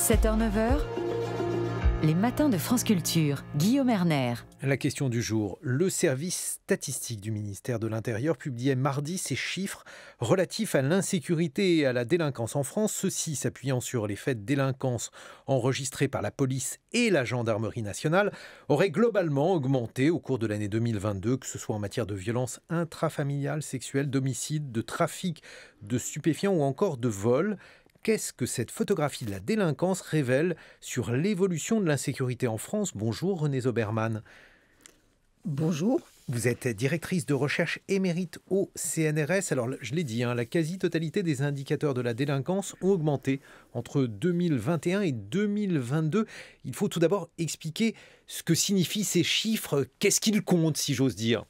7h, 9h, les matins de France Culture, Guillaume Erner. La question du jour. Le service statistique du ministère de l'Intérieur publiait mardi ses chiffres relatifs à l'insécurité et à la délinquance en France, Ceux-ci s'appuyant sur les faits de délinquance enregistrés par la police et la gendarmerie nationale, auraient globalement augmenté au cours de l'année 2022, que ce soit en matière de violence intrafamiliale, sexuelle, d'homicides, de trafic de stupéfiants ou encore de vol. Qu'est-ce que cette photographie de la délinquance révèle sur l'évolution de l'insécurité en France Bonjour René Zoberman. Bonjour. Vous êtes directrice de recherche émérite au CNRS. Alors, je l'ai dit, hein, la quasi-totalité des indicateurs de la délinquance ont augmenté entre 2021 et 2022. Il faut tout d'abord expliquer ce que signifient ces chiffres. Qu'est-ce qu'ils comptent, si j'ose dire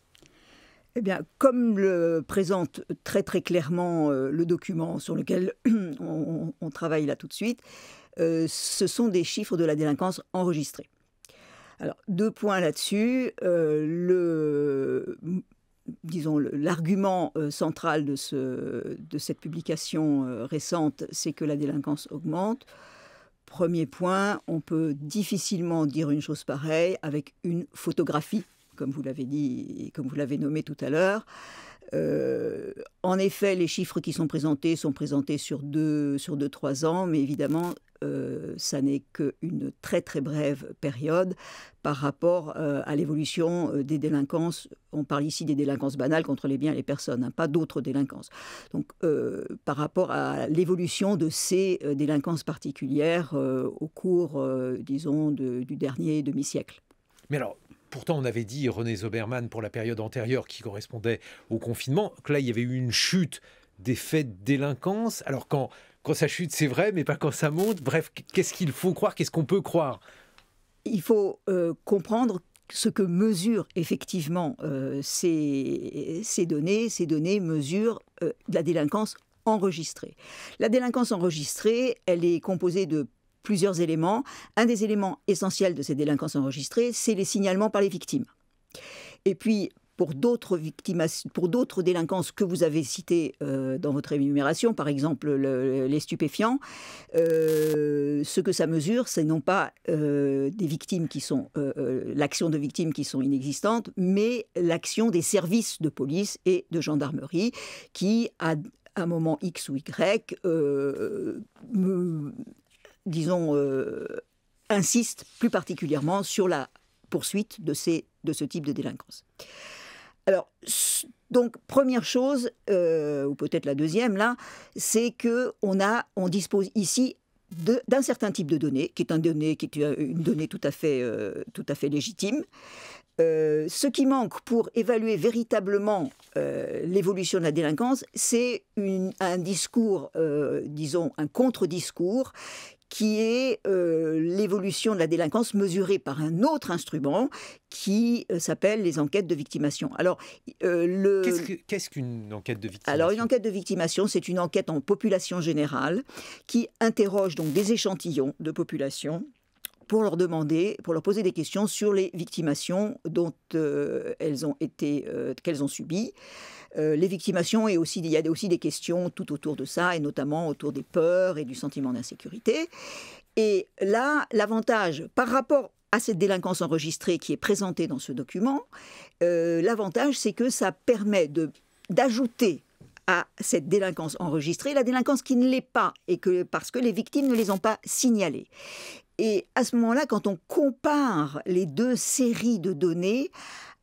eh bien, comme le présente très très clairement euh, le document sur lequel on, travaille là tout de suite, euh, ce sont des chiffres de la délinquance enregistrée. Alors, deux points là-dessus. Euh, l'argument central de, ce, de, cette publication récente, c'est que la délinquance augmente. Premier point, on peut difficilement dire une chose pareille avec une photographie comme vous l'avez dit et comme vous l'avez nommé tout à l'heure. Euh, en effet, les chiffres qui sont présentés sont présentés sur deux, sur deux trois ans, mais évidemment, euh, ça n'est qu'une très très brève période par rapport euh, à l'évolution des délinquances. On parle ici des délinquances banales contre les biens et les personnes, hein, pas d'autres délinquances. Donc par rapport à l'évolution de ces délinquances particulières au cours, disons, du dernier demi-siècle. Mais alors, Pourtant, on avait dit René Zoberman pour la période antérieure qui correspondait au confinement, que là, il y avait eu une chute des faits de délinquance. Alors quand, quand ça chute, c'est vrai, mais pas quand ça monte. Bref, qu'est-ce qu'il faut croire Qu'est-ce qu'on peut croire Il faut euh, comprendre ce que mesurent effectivement euh, ces, données. Ces données mesurent euh, la délinquance enregistrée. La délinquance enregistrée, elle est composée de plusieurs éléments. Un des éléments essentiels de ces délinquances enregistrées, c'est les signalements par les victimes. Et puis, pour d'autres pour d'autres délinquances que vous avez citées euh, dans votre énumération, par exemple les stupéfiants, euh, ce que ça mesure, c'est non pas euh, des victimes qui sont l'action de victimes qui sont inexistantes, mais l'action des services de police et de gendarmerie qui, à un moment X ou Y, disons, euh, insiste plus particulièrement sur la poursuite de, ces, de ce type de délinquance. Alors, donc, première chose, euh, ou peut-être la deuxième là, c'est que on, a, on dispose ici d'un certain type de données, qui est, un donné, qui une donnée tout à fait, euh, tout à fait légitime. ce qui manque pour évaluer véritablement l'évolution de la délinquance, c'est un discours, disons, un contre-discours qui est euh, l'évolution de la délinquance mesurée par un autre instrument qui euh, s'appelle les enquêtes de victimation. Alors, euh, le... Qu'est-ce qu'une enquête de victimation Alors, une enquête de victimation, c'est une enquête en population générale qui interroge donc des échantillons de population pour leur demander, pour leur poser des questions sur les victimations dont elles ont été, qu'elles ont subies. Euh, les victimations et aussi il y a aussi des questions tout autour de ça et notamment autour des peurs et du sentiment d'insécurité. Et là, l'avantage par rapport à cette délinquance enregistrée qui est présentée dans ce document, euh, l'avantage c'est que ça permet de d'ajouter à cette délinquance enregistrée, la délinquance qui ne l'est pas, et que parce que les victimes ne les ont pas signalées. Et à ce moment-là, quand on compare les deux séries de données,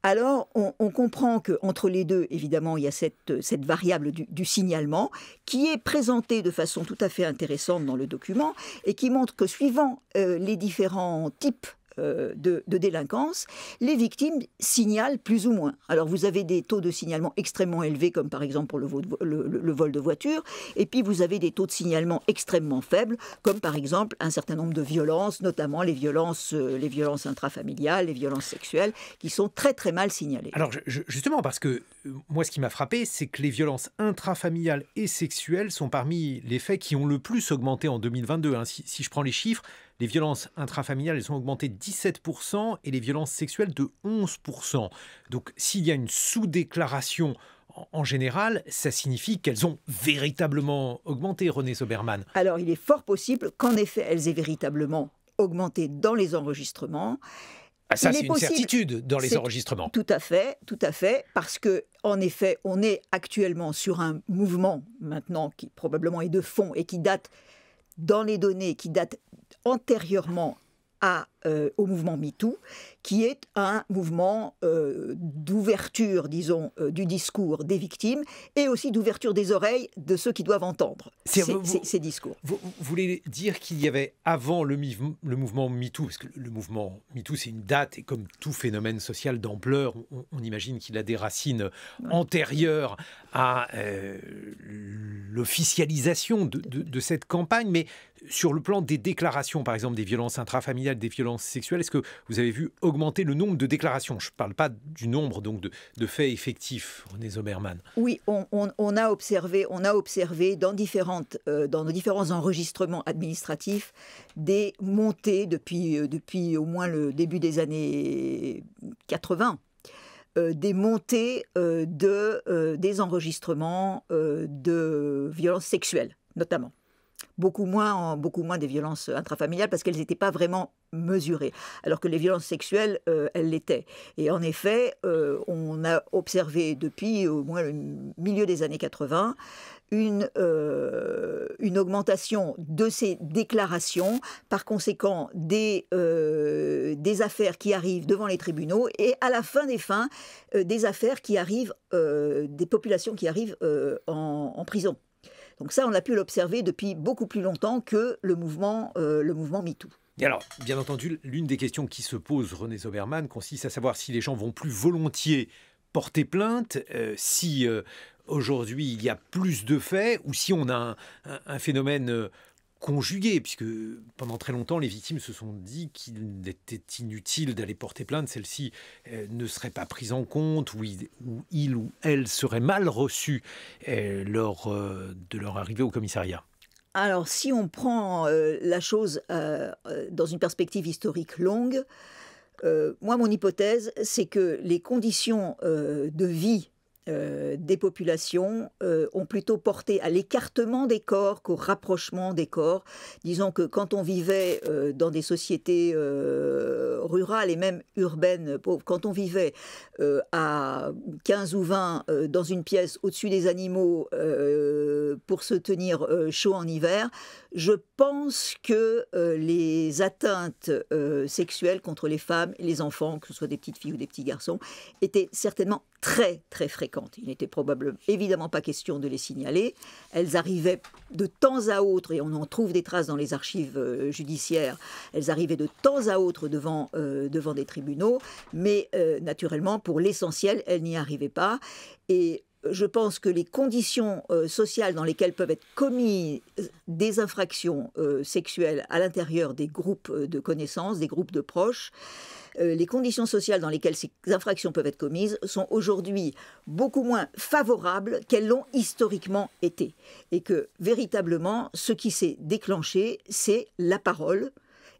alors on, comprend qu'entre les deux, évidemment, il y a cette, variable du, signalement qui est présentée de façon tout à fait intéressante dans le document et qui montre que suivant euh, les différents types euh, de, délinquance, les victimes signalent plus ou moins. Alors vous avez des taux de signalement extrêmement élevés, comme par exemple pour le, vol de voiture, et puis vous avez des taux de signalement extrêmement faibles, comme par exemple un certain nombre de violences, notamment les violences, euh, les violences intrafamiliales, les violences sexuelles, qui sont très très mal signalées. Alors justement, parce que euh, moi ce qui m'a frappé, c'est que les violences intrafamiliales et sexuelles sont parmi les faits qui ont le plus augmenté en 2022. Hein. si je prends les chiffres, les violences intrafamiliales elles ont augmenté de 17% et les violences sexuelles de 11%. Donc s'il y a une sous-déclaration en général, ça signifie qu'elles ont véritablement augmenté, René Soberman. Alors il est fort possible qu'en effet elles aient véritablement augmenté dans les enregistrements. Ah, ça, c'est une certitude dans les enregistrements. Tout à fait, tout à fait, parce que en effet, on est actuellement sur un mouvement maintenant qui probablement est de fond et qui date dans les données qui datent antérieurement à euh, au mouvement MeToo, qui est un mouvement euh, d'ouverture, disons, euh, du discours des victimes et aussi d'ouverture des oreilles de ceux qui doivent entendre ces, discours. Vous, voulez dire qu'il y avait avant le, mouvement MeToo, parce que le mouvement MeToo, c'est une date, et comme tout phénomène social d'ampleur, on, imagine qu'il a des racines antérieures à l'officialisation de, de cette campagne, mais sur le plan des déclarations, par exemple, des violences intrafamiliales, des violences violences est-ce que vous avez vu augmenter le nombre de déclarations Je ne parle pas du nombre donc de, faits effectifs, René Zomerman. Oui, on, a observé, on a observé dans, différentes, euh, dans nos différents enregistrements administratifs des montées depuis, euh, depuis au moins le début des années 80 euh, des montées de, des enregistrements de violences sexuelles, notamment. Beaucoup moins, en, beaucoup moins des violences intrafamiliales parce qu'elles n'étaient pas vraiment alors que les violences sexuelles, euh, elles l'étaient. Et en effet, euh, on a observé depuis au moins le milieu des années 80 une, euh, une augmentation de ces déclarations, par conséquent des, des affaires qui arrivent devant les tribunaux et à la fin des fins, des affaires qui arrivent, des populations qui arrivent en, prison. Donc ça, on a pu l'observer depuis beaucoup plus longtemps que le mouvement, le mouvement MeToo alors, bien entendu, l'une des questions qui se pose, René Zoberman, consiste à savoir si les gens vont plus volontiers porter plainte, euh, si euh, aujourd'hui il y a plus de faits, ou si on a un, phénomène euh, conjugué, puisque pendant très longtemps, les victimes se sont dit qu'il était inutile d'aller porter plainte, celle-ci ne serait pas prise en compte, ou il ou, elle serait mal reçue lors de leur arrivée au commissariat. Alors, si on prend euh, la chose euh, euh, dans une perspective historique longue, moi, mon hypothèse, c'est que les conditions de vie des populations ont plutôt porté à l'écartement des corps qu'au rapprochement des corps. Disons que quand on vivait dans des sociétés rurales et même urbaines quand on vivait à 15 ou 20 dans une pièce au-dessus des animaux, pour se tenir euh, chaud en hiver. Je pense que euh, les atteintes euh, sexuelles contre les femmes et les enfants, que ce soit des petites filles ou des petits garçons, étaient certainement très très fréquentes. Il n'était probablement évidemment pas question de les signaler. Elles arrivaient de temps à autre, et on en trouve des traces dans les archives judiciaires, elles arrivaient de temps à autre devant, devant des tribunaux, mais naturellement, pour l'essentiel, elles n'y arrivaient pas. Et je pense que les conditions euh, sociales dans lesquelles peuvent être commises euh, des infractions euh, sexuelles à l'intérieur des groupes de connaissances, des groupes de proches, les conditions sociales dans lesquelles ces infractions peuvent être commises sont aujourd'hui beaucoup moins favorables qu'elles l'ont historiquement été. Et que véritablement, ce qui s'est déclenché, c'est la parole,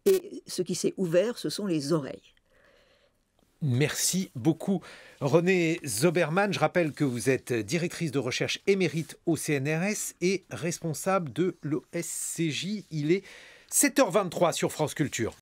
et ce qui s'est ouvert, ce sont les oreilles. Merci beaucoup. René Zoberman, je rappelle que vous êtes directrice de recherche émérite au CNRS et responsable de l'OSCJ. Il est 7h23 sur France Culture.